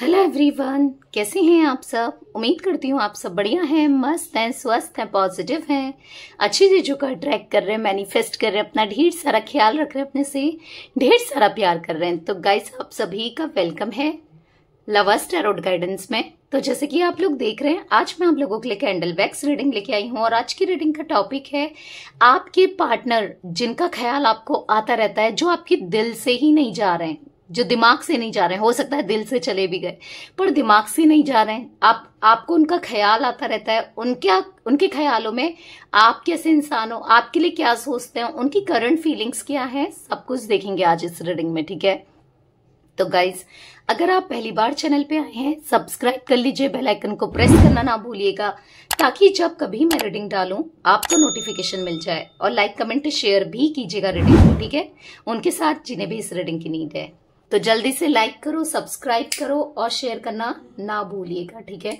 hello everyone कैसे हैं आप सब उम्मीद करती हूँ आप सब बढ़िया हैं मस्त हैं स्वस्थ हैं पॉजिटिव हैं अच्छी चीज़ों का ट्रैक कर रहे हैं मैनिफेस्ट कर रहे हैं अपना ढेर सारा ख्याल रख रहे हैं अपने से ढेर सारा प्यार कर रहे हैं तो गाइस आप सभी का वेलकम है लवस्ट टैरोट गाइडेंस में तो जैसे कि आप लोग देख रहे हैं आज मैं आप लोगों के लिए कैंडल वैक्स रीडिंग लेके आई हूँ और आज की रीडिंग का टॉपिक है आपके पार्टनर जिनका ख्याल आपको आता रहता है जो आपके दिल से ही नहीं जा रहे हैं जो दिमाग से नहीं जा रहे हैं हो सकता है दिल से चले भी गए पर दिमाग से नहीं जा रहे हैं आप आपको उनका ख्याल आता रहता है उनके उनके ख्यालों में आप कैसे इंसान हो आपके लिए क्या सोचते हैं उनकी करंट फीलिंग्स क्या है सब कुछ देखेंगे आज इस रीडिंग में ठीक है तो गाइज अगर आप पहली बार चैनल पे आए हैं सब्सक्राइब कर लीजिए बेल आइकन को प्रेस करना ना भूलिएगा ताकि जब कभी मैं रीडिंग डालूं आपको नोटिफिकेशन मिल जाए और लाइक कमेंट शेयर भी कीजिएगा रीडिंग को ठीक है उनके साथ जिन्हें भी इस रीडिंग की नीड है तो जल्दी से लाइक करो सब्सक्राइब करो और शेयर करना ना भूलिएगा ठीक है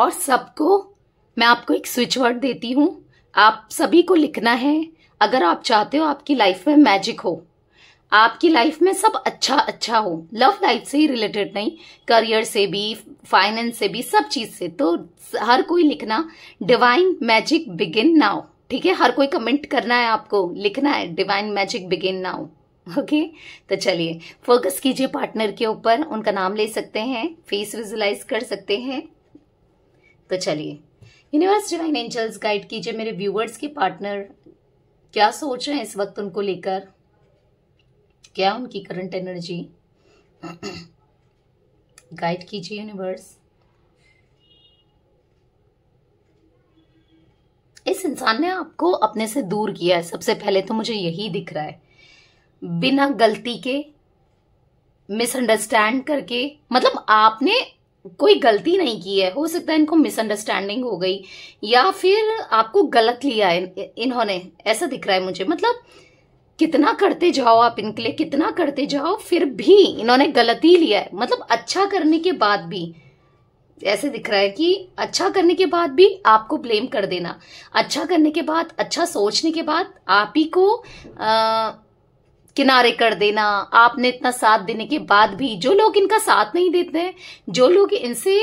और सबको मैं आपको एक स्विचवर्ड देती हूं आप सभी को लिखना है अगर आप चाहते हो आपकी लाइफ में मैजिक हो आपकी लाइफ में सब अच्छा अच्छा हो लव लाइफ से ही रिलेटेड नहीं करियर से भी फाइनेंस से भी सब चीज से तो हर कोई लिखना डिवाइन मैजिक बिगिन नाउ ठीक है हर कोई कमेंट करना है आपको लिखना है divine magic begin now okay तो चलिए फोकस कीजिए पार्टनर के ऊपर उनका नाम ले सकते हैं फेस विजुलाइज कर सकते हैं तो चलिए यूनिवर्स डिवाइन एंजल्स गाइड कीजिए मेरे व्यूवर्स के पार्टनर क्या सोच रहे हैं इस वक्त उनको लेकर क्या उनकी करंट एनर्जी गाइड कीजिए यूनिवर्स इस इंसान ने आपको अपने से दूर किया है सबसे पहले तो मुझे यही दिख रहा है बिना गलती के मिसअंडरस्टैंड करके मतलब आपने कोई गलती नहीं की है हो सकता है इनको मिसअंडरस्टैंडिंग हो गई या फिर आपको गलत लिया है इन्होंने ऐसा दिख रहा है मुझे मतलब कितना करते जाओ आप इनके लिए कितना करते जाओ फिर भी इन्होंने गलती लिया है मतलब अच्छा करने के बाद भी ऐसे दिख रहा है कि अच्छा करने के बाद भी आपको ब्लेम कर देना अच्छा करने के बाद अच्छा सोचने के बाद आप ही को आ, किनारे कर देना आपने इतना साथ देने के बाद भी जो लोग इनका साथ नहीं देते हैं जो लोग इनसे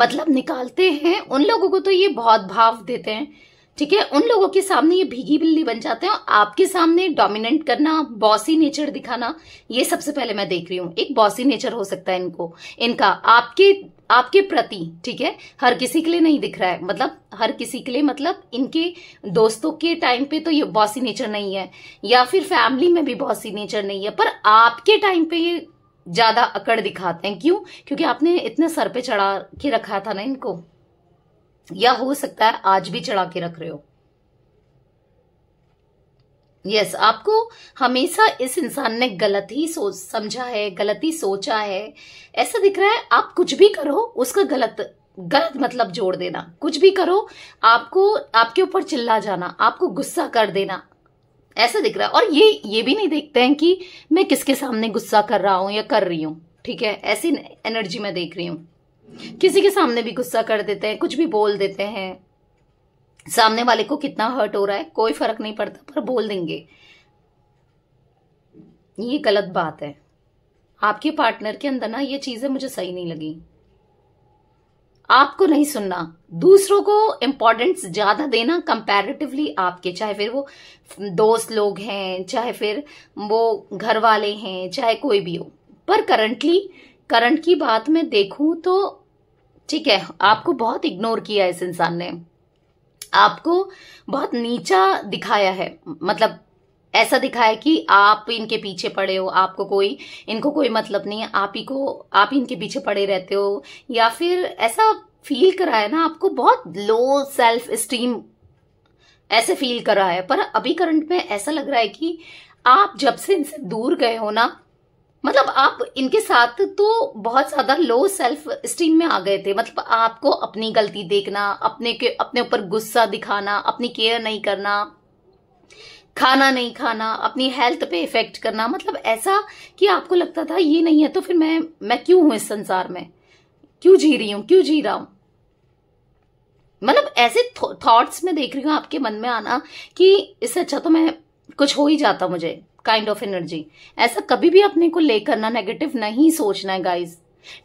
मतलब निकालते हैं उन लोगों को तो ये बहुत भाव देते हैं ठीक है उन लोगों के सामने ये भीगी बिल्ली बन जाते हैं आपके सामने डोमिनेंट करना बॉसी नेचर दिखाना ये सबसे पहले मैं देख रही हूँ एक बॉसी नेचर हो सकता है इनको इनका आपके आपके प्रति ठीक है हर किसी के लिए नहीं दिख रहा है मतलब हर किसी के लिए मतलब इनके दोस्तों के टाइम पे तो ये बॉसी नेचर नहीं है या फिर फैमिली में भी बॉसी नेचर नहीं है पर आपके टाइम पे ये ज्यादा अकड़ दिखाते हैं क्यों क्योंकि आपने इतने सर पे चढ़ा के रखा था ना इनको या हो सकता है आज भी चढ़ा के रख रहे हो यस yes, आपको हमेशा इस इंसान ने गलत ही सोच समझा है गलत ही सोचा है ऐसा दिख रहा है आप कुछ भी करो उसका गलत गलत मतलब जोड़ देना कुछ भी करो आपको आपके ऊपर चिल्ला जाना आपको गुस्सा कर देना ऐसा दिख रहा है और ये ये भी नहीं देखते हैं कि मैं किसके सामने गुस्सा कर रहा हूं या कर रही हूं ठीक है ऐसी एनर्जी में देख रही हूं किसी के सामने भी गुस्सा कर देते हैं कुछ भी बोल देते हैं सामने वाले को कितना हर्ट हो रहा है कोई फर्क नहीं पड़ता पर बोल देंगे ये गलत बात है आपके पार्टनर के अंदर ना ये चीजें मुझे सही नहीं लगी आपको नहीं सुनना दूसरों को इंपॉर्टेंस ज्यादा देना कंपैरेटिवली आपके चाहे फिर वो दोस्त लोग हैं चाहे फिर वो घर वाले हैं चाहे कोई भी हो पर करंटली करंट की बात में देखूं तो ठीक है आपको बहुत इग्नोर किया इस इंसान ने आपको बहुत नीचा दिखाया है मतलब ऐसा दिखाया कि आप इनके पीछे पड़े हो आपको कोई इनको कोई मतलब नहीं है आप ही को आप ही इनके पीछे पड़े रहते हो या फिर ऐसा फील कराया ना आपको बहुत लो सेल्फ स्टीम ऐसे फील करा है पर अभी करंट में ऐसा लग रहा है कि आप जब से इनसे दूर गए हो ना मतलब आप इनके साथ तो बहुत ज्यादा लो सेल्फ स्टीम में आ गए थे मतलब आपको अपनी गलती देखना अपने के अपने ऊपर गुस्सा दिखाना अपनी केयर नहीं करना खाना नहीं खाना अपनी हेल्थ पे इफेक्ट करना मतलब ऐसा कि आपको लगता था ये नहीं है तो फिर मैं मैं क्यों हूं इस संसार में क्यों जी रही हूं क्यों जी रहा हूं मतलब ऐसे थॉट्स में देख रही हूं आपके मन में आना कि इससे अच्छा तो मैं कुछ हो ही जाता मुझे काइंड ऑफ एनर्जी ऐसा कभी भी अपने को लेकर ना नेगेटिव नहीं सोचना है गाइज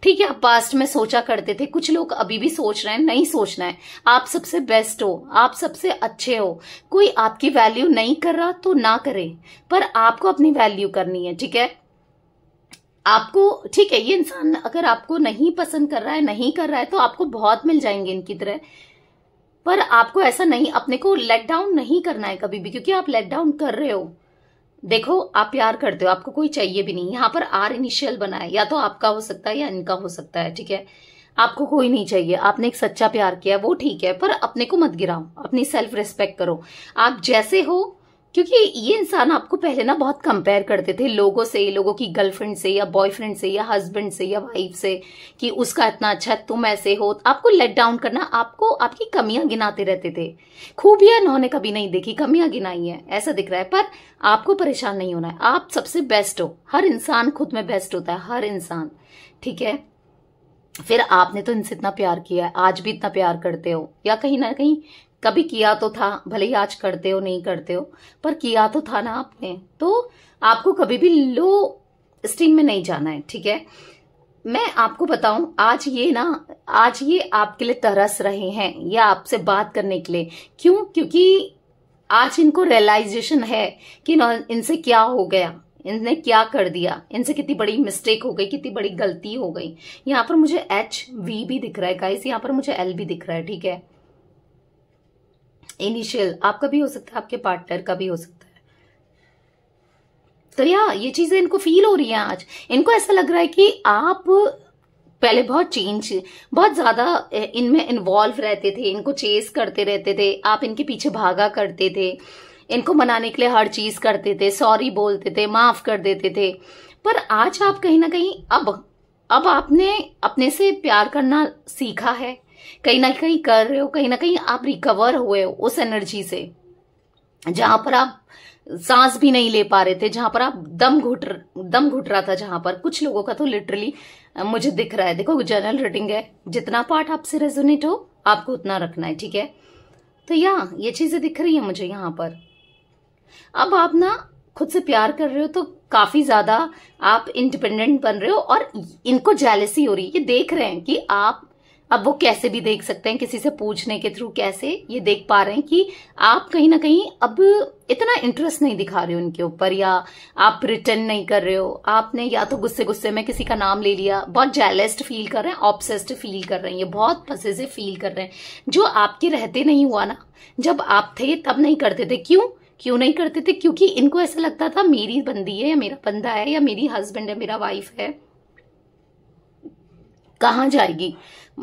ठीक है आप पास्ट में सोचा करते थे कुछ लोग अभी भी सोच रहे हैं नहीं सोचना है आप सबसे बेस्ट हो आप सबसे अच्छे हो कोई आपकी वैल्यू नहीं कर रहा तो ना करे पर आपको अपनी वैल्यू करनी है ठीक है आपको ठीक है ये इंसान अगर आपको नहीं पसंद कर रहा है नहीं कर रहा है तो आपको बहुत मिल जाएंगे इनकी तरह पर आपको ऐसा नहीं अपने को लेट डाउन नहीं करना है कभी भी क्योंकि आप लेट डाउन कर रहे हो देखो आप प्यार करते हो आपको कोई चाहिए भी नहीं यहाँ पर आर इनिशियल बना है या तो आपका हो सकता है या इनका हो सकता है ठीक है आपको कोई नहीं चाहिए आपने एक सच्चा प्यार किया वो ठीक है पर अपने को मत गिराओ अपनी सेल्फ रिस्पेक्ट करो आप जैसे हो क्योंकि ये इंसान आपको पहले ना बहुत कंपेयर करते थे लोगों से लोगों की गर्लफ्रेंड से या बॉयफ्रेंड से या हस्बैंड से या वाइफ से कि उसका इतना अच्छा तुम ऐसे हो आपको लेट डाउन करना आपको आपकी कमियां गिनाते रहते थे खूबियां इन्होंने कभी नहीं देखी कमियां गिनाई है ऐसा दिख रहा है पर आपको परेशान नहीं होना है आप सबसे बेस्ट हो हर इंसान खुद में बेस्ट होता है हर इंसान ठीक है फिर आपने तो इनसे इतना प्यार किया है आज भी इतना प्यार करते हो या कहीं ना कहीं कभी किया तो था भले ही आज करते हो नहीं करते हो पर किया तो था ना आपने तो आपको कभी भी लो स्टीम में नहीं जाना है ठीक है मैं आपको बताऊं आज ये ना आज ये आपके लिए तरस रहे हैं या आपसे बात करने के लिए क्यों क्योंकि आज इनको रियलाइजेशन है कि इनसे क्या हो गया इनने क्या कर दिया इनसे कितनी बड़ी मिस्टेक हो गई कितनी बड़ी गलती हो गई यहां पर मुझे एच वी भी दिख रहा है गाइस यहां पर मुझे एल भी दिख रहा है ठीक है इनिशियल आपका भी हो सकता है आपके पार्टनर का भी हो सकता है तो या ये चीजें इनको फील हो रही है आज इनको ऐसा लग रहा है कि आप पहले बहुत चेंज बहुत ज्यादा इनमें इन्वॉल्व रहते थे इनको चेस करते रहते थे आप इनके पीछे भागा करते थे इनको मनाने के लिए हर चीज करते थे सॉरी बोलते थे माफ कर देते थे पर आज आप कहीं ना कहीं अब अब आपने अपने से प्यार करना सीखा है कहीं ना कहीं कर रहे हो कहीं ना कहीं आप रिकवर हुए हो उस एनर्जी से जहां पर आप सांस भी नहीं ले पा रहे थे जहां पर आप दम घुट दम घुट रहा था जहां पर कुछ लोगों का तो लिटरली मुझे दिख रहा है देखो जनरल रीडिंग है जितना पार्ट आपसे रेजोनेट हो आपको उतना रखना है ठीक है तो या ये चीजें दिख रही है मुझे यहाँ पर अब आप ना खुद से प्यार कर रहे हो तो काफी ज्यादा आप इंडिपेंडेंट बन रहे हो और इनको जेलसी हो रही है ये देख रहे हैं कि आप अब वो कैसे भी देख सकते हैं किसी से पूछने के थ्रू कैसे ये देख पा रहे हैं कि आप कहीं ना कहीं अब इतना इंटरेस्ट नहीं दिखा रहे हो उनके ऊपर या आप रिटर्न नहीं कर रहे हो आपने या तो गुस्से गुस्से में किसी का नाम ले लिया बहुत जेलेस्ट फील कर रहे हैं ऑप्सेस्ड फील कर रहे हैं ये बहुत से फील कर रहे हैं जो आपके रहते नहीं हुआ ना जब आप थे तब नहीं करते थे क्यों क्यों नहीं करते थे क्योंकि इनको ऐसा लगता था मेरी बंदी है या मेरा बंदा है या मेरी हस्बैंड है मेरा वाइफ है कहाँ जाएगी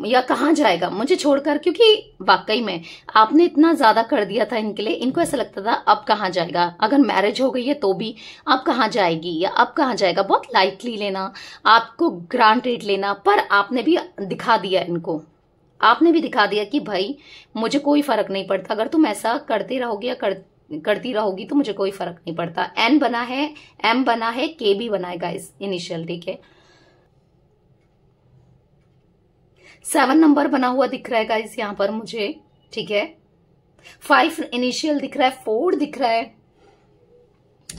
या कहाँ जाएगा मुझे छोड़कर क्योंकि वाकई में आपने इतना ज्यादा कर दिया था इनके लिए इनको ऐसा लगता था अब कहाँ जाएगा अगर मैरिज हो गई है तो भी अब कहाँ जाएगी या अब कहाँ जाएगा बहुत लाइटली लेना आपको ग्रांटेड लेना पर आपने भी दिखा दिया इनको आपने भी दिखा दिया कि भाई मुझे कोई फर्क नहीं पड़ता अगर तुम ऐसा करते रहोगे या कर, करती रहोगी तो मुझे कोई फर्क नहीं पड़ता एन बना है एम बना है के भी बना है गाइस इनिशियल ठीक है सेवन नंबर बना हुआ दिख रहा है गाइज यहां पर मुझे ठीक है फाइव इनिशियल दिख रहा है फोर दिख रहा है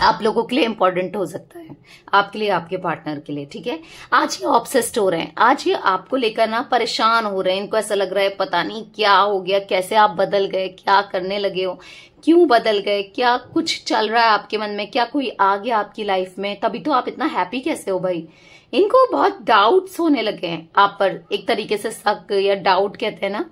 आप लोगों के लिए इंपॉर्टेंट हो सकता है आपके लिए आपके पार्टनर के लिए ठीक है आज ये ऑप्सेस्ट हो रहे हैं आज ये आपको लेकर ना परेशान हो रहे हैं इनको ऐसा लग रहा है पता नहीं क्या हो गया कैसे आप बदल गए क्या करने लगे हो क्यों बदल गए क्या कुछ चल रहा है आपके मन में क्या कोई आ गया आपकी लाइफ में तभी तो आप इतना हैप्पी कैसे हो भाई इनको बहुत डाउट्स होने लगे हैं आप पर एक तरीके से शक या डाउट कहते हैं ना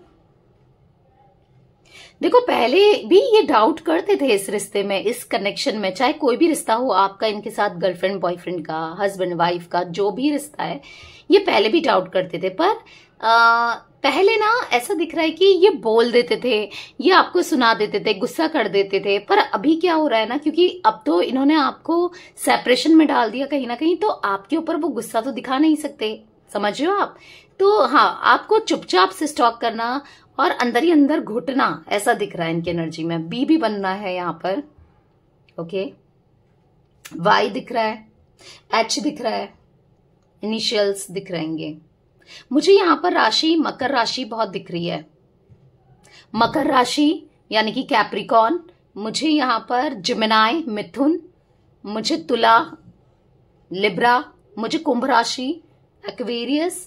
देखो पहले भी ये डाउट करते थे इस रिश्ते में इस कनेक्शन में चाहे कोई भी रिश्ता हो आपका इनके साथ गर्लफ्रेंड बॉयफ्रेंड का हस्बैंड वाइफ का जो भी रिश्ता है ये पहले भी डाउट करते थे पर आ, पहले ना ऐसा दिख रहा है कि ये बोल देते थे ये आपको सुना देते थे गुस्सा कर देते थे पर अभी क्या हो रहा है ना क्योंकि अब तो इन्होंने आपको सेपरेशन में डाल दिया कहीं ना कहीं तो आपके ऊपर वो गुस्सा तो दिखा नहीं सकते समझ रहे हो आप तो हाँ आपको चुपचाप से स्टॉक करना और अंदर ही अंदर घुटना ऐसा दिख रहा है इनकी एनर्जी में बी भी बनना है यहाँ पर ओके वाई दिख रहा है एच दिख रहा है इनिशियल्स दिख रहेंगे मुझे यहां पर राशि मकर राशि बहुत दिख रही है मकर राशि यानी कि कैप्रिकॉन मुझे यहां पर जिमिनाय मिथुन मुझे तुला लिब्रा मुझे कुंभ राशि एक्वेरियस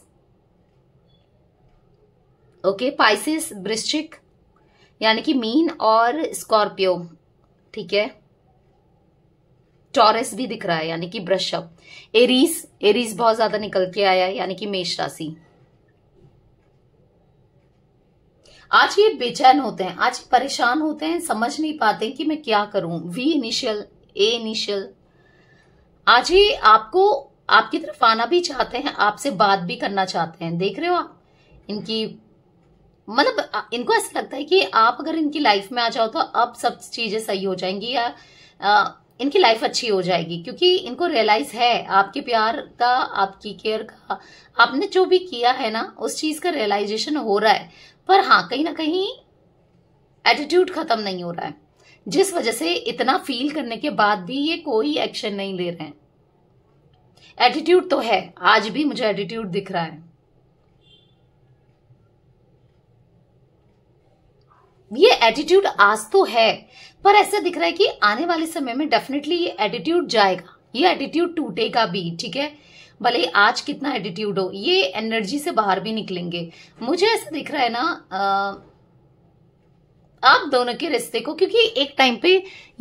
ओके पाइसिस वृश्चिक यानी कि मीन और स्कॉर्पियो ठीक है टॉरस भी दिख रहा है यानी कि वृषभ एरीज एरीज बहुत ज्यादा निकल के आया है यानी कि मेष राशि आज ये बेचैन होते हैं आज परेशान होते हैं समझ नहीं पाते कि मैं क्या करूं वी इनिशियल ए इनिशियल आज ये आपको आपकी तरफ आना भी चाहते हैं आपसे बात भी करना चाहते हैं देख रहे हो आप इनकी मतलब इनको ऐसा लगता है कि आप अगर इनकी लाइफ में आ जाओ तो अब सब चीजें सही हो जाएंगी या आ, इनकी लाइफ अच्छी हो जाएगी क्योंकि इनको रियलाइज है आपके प्यार का आपकी केयर का आपने जो भी किया है ना उस चीज का रियलाइजेशन हो रहा है पर हाँ कहीं ना कहीं एटीट्यूड खत्म नहीं हो रहा है जिस वजह से इतना फील करने के बाद भी ये कोई एक्शन नहीं ले रहे हैं एटीट्यूड तो है आज भी मुझे एटीट्यूड दिख रहा है ये एटीट्यूड आज तो है पर ऐसा दिख रहा है कि आने वाले समय में डेफिनेटली ये एटीट्यूड जाएगा ये एटीट्यूड टूटेगा भी ठीक है भले आज कितना एटीट्यूड हो ये एनर्जी से बाहर भी निकलेंगे मुझे ऐसा दिख रहा है ना आ, आप दोनों के रिश्ते को क्योंकि एक टाइम पे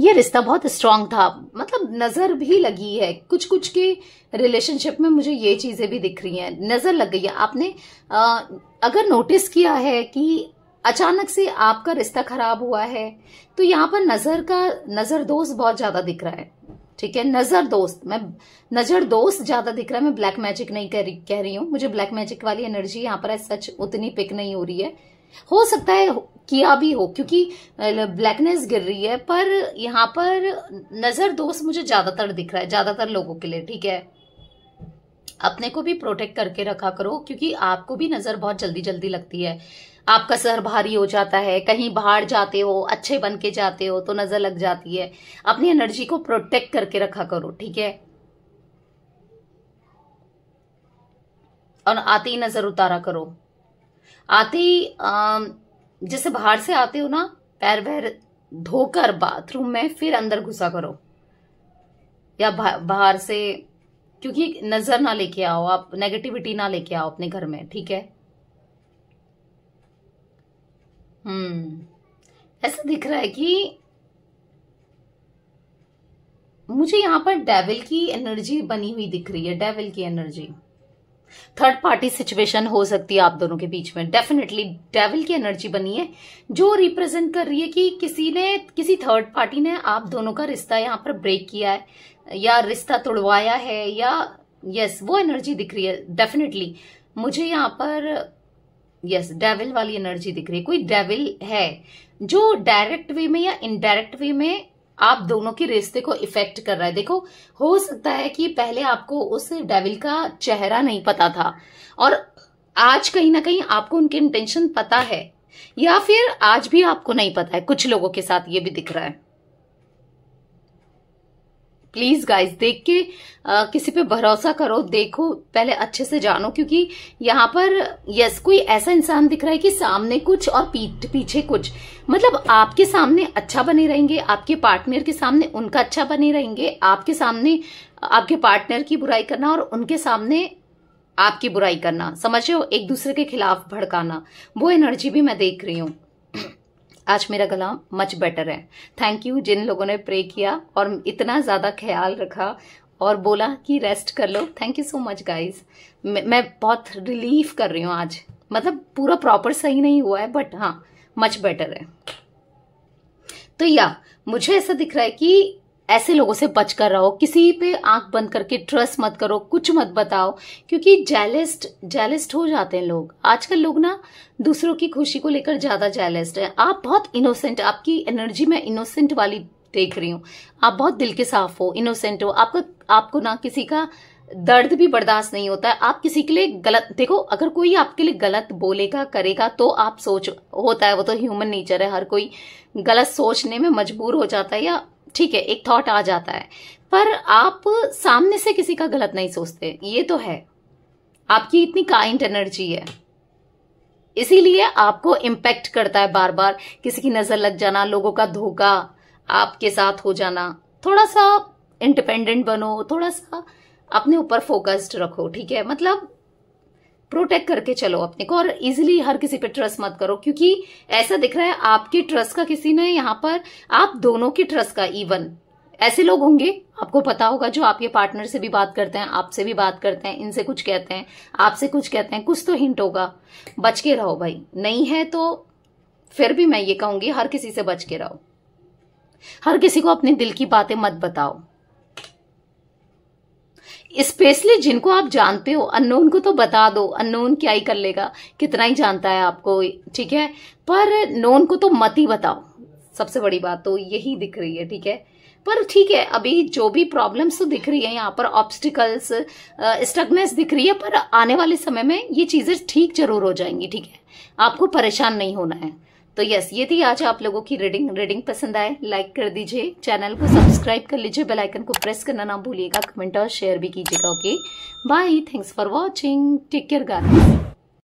ये रिश्ता बहुत स्ट्रांग था मतलब नजर भी लगी है कुछ कुछ के रिलेशनशिप में मुझे ये चीजें भी दिख रही हैं नजर लग गई है आपने आ, अगर नोटिस किया है कि अचानक से आपका रिश्ता खराब हुआ है तो यहाँ पर नजर का नजर दोस्त बहुत ज्यादा दिख रहा है ठीक है नजर दोस्त मैं नजर दोस्त ज्यादा दिख रहा है मैं ब्लैक मैजिक नहीं कह रही कह रही हूं मुझे ब्लैक मैजिक वाली एनर्जी यहाँ पर सच उतनी पिक नहीं हो रही है हो सकता है किया भी हो क्योंकि ब्लैकनेस गिर रही है पर यहाँ पर नजर दोस्त मुझे ज्यादातर दिख रहा है ज्यादातर लोगों के लिए ठीक है अपने को भी प्रोटेक्ट करके रखा करो क्योंकि आपको भी नज़र बहुत जल्दी जल्दी लगती है आपका सर भारी हो जाता है कहीं बाहर जाते हो अच्छे बन के जाते हो तो नज़र लग जाती है अपनी एनर्जी को प्रोटेक्ट करके रखा करो ठीक है और आते ही नज़र उतारा करो आते ही जैसे बाहर से आते हो ना पैर वैर धोकर बाथरूम में फिर अंदर घुसा करो या बाहर से क्योंकि नजर ना लेके आओ आप नेगेटिविटी ना लेके आओ अपने घर में ठीक है हम्म ऐसा दिख रहा है कि मुझे यहाँ पर डेविल की एनर्जी बनी हुई दिख रही है डेविल की एनर्जी थर्ड पार्टी सिचुएशन हो सकती है आप दोनों के बीच में डेफिनेटली डेविल की एनर्जी बनी है जो रिप्रेजेंट कर रही है कि किसी ने किसी थर्ड पार्टी ने आप दोनों का रिश्ता यहाँ पर ब्रेक किया है या रिश्ता तोड़वाया है या यस yes, वो एनर्जी दिख रही है डेफिनेटली मुझे यहाँ पर यस yes, डेविल वाली एनर्जी दिख रही है कोई डेविल है जो डायरेक्ट वे में या इनडायरेक्ट वे में आप दोनों के रिश्ते को इफेक्ट कर रहा है देखो हो सकता है कि पहले आपको उस डेविल का चेहरा नहीं पता था और आज कहीं ना कहीं आपको उनके इंटेंशन पता है या फिर आज भी आपको नहीं पता है कुछ लोगों के साथ ये भी दिख रहा है प्लीज गाइस देख के आ, किसी पे भरोसा करो देखो पहले अच्छे से जानो क्योंकि यहाँ पर यस कोई ऐसा इंसान दिख रहा है कि सामने कुछ और पीठ पीछे कुछ मतलब आपके सामने अच्छा बने रहेंगे आपके पार्टनर के सामने उनका अच्छा बने रहेंगे आपके सामने आपके पार्टनर की बुराई करना और उनके सामने आपकी बुराई करना समझ रहे हो एक दूसरे के खिलाफ भड़काना वो एनर्जी भी मैं देख रही हूँ आज मेरा गला मच बेटर है थैंक यू जिन लोगों ने प्रे किया और इतना ज़्यादा ख्याल रखा और बोला कि रेस्ट कर लो thank you so much guys मैं बहुत रिलीफ कर रही हूँ आज मतलब पूरा प्रॉपर सही नहीं हुआ है बट हाँ मच बेटर है तो या मुझे ऐसा दिख रहा है कि ऐसे लोगों से बच कर रहो किसी पे आंख बंद करके ट्रस्ट मत करो कुछ मत बताओ क्योंकि जैलिस्ट जैलिस्ट हो जाते हैं लोग आजकल लोग ना दूसरों की खुशी को लेकर ज्यादा जैलिस्ट है आप बहुत इनोसेंट आपकी एनर्जी में इनोसेंट वाली देख रही हूँ आप बहुत दिल के साफ हो इनोसेंट हो आपका आपको ना किसी का दर्द भी बर्दाश्त नहीं होता है आप किसी के लिए गलत देखो अगर कोई आपके लिए गलत बोलेगा करेगा तो आप सोच होता है वो तो ह्यूमन नेचर है हर कोई गलत सोचने में मजबूर हो जाता है या ठीक है एक थॉट आ जाता है पर आप सामने से किसी का गलत नहीं सोचते ये तो है आपकी इतनी काइंड एनर्जी है इसीलिए आपको इम्पैक्ट करता है बार बार किसी की नजर लग जाना लोगों का धोखा आपके साथ हो जाना थोड़ा सा इंडिपेंडेंट बनो थोड़ा सा अपने ऊपर फोकस्ड रखो ठीक है मतलब प्रोटेक्ट करके चलो अपने को और इजिली हर किसी पे ट्रस्ट मत करो क्योंकि ऐसा दिख रहा है आपके ट्रस्ट का किसी ने यहाँ पर आप दोनों के ट्रस्ट का इवन ऐसे लोग होंगे आपको पता होगा जो आपके पार्टनर से भी बात करते हैं आपसे भी बात करते हैं इनसे कुछ कहते हैं आपसे कुछ कहते हैं कुछ तो हिंट होगा बच के रहो भाई नहीं है तो फिर भी मैं ये कहूंगी हर किसी से बच के रहो हर किसी को अपने दिल की बातें मत बताओ स्पेशली जिनको आप जानते हो अननोन को तो बता दो अननोन क्या ही कर लेगा कितना ही जानता है आपको ठीक है पर नोन को तो मत ही बताओ सबसे बड़ी बात तो यही दिख रही है ठीक है पर ठीक है अभी जो भी प्रॉब्लम्स तो दिख रही है यहाँ पर ऑब्स्टिकल्स स्टकनेस दिख रही है पर आने वाले समय में ये चीज़ें ठीक जरूर हो जाएंगी ठीक है आपको परेशान नहीं होना है तो यस ये थी आज आप लोगों की रीडिंग रीडिंग पसंद आए लाइक कर दीजिए चैनल को सब्सक्राइब कर लीजिए बेल आइकन को प्रेस करना ना भूलिएगा कमेंट और शेयर भी कीजिएगा okay bye thanks for watching take care guys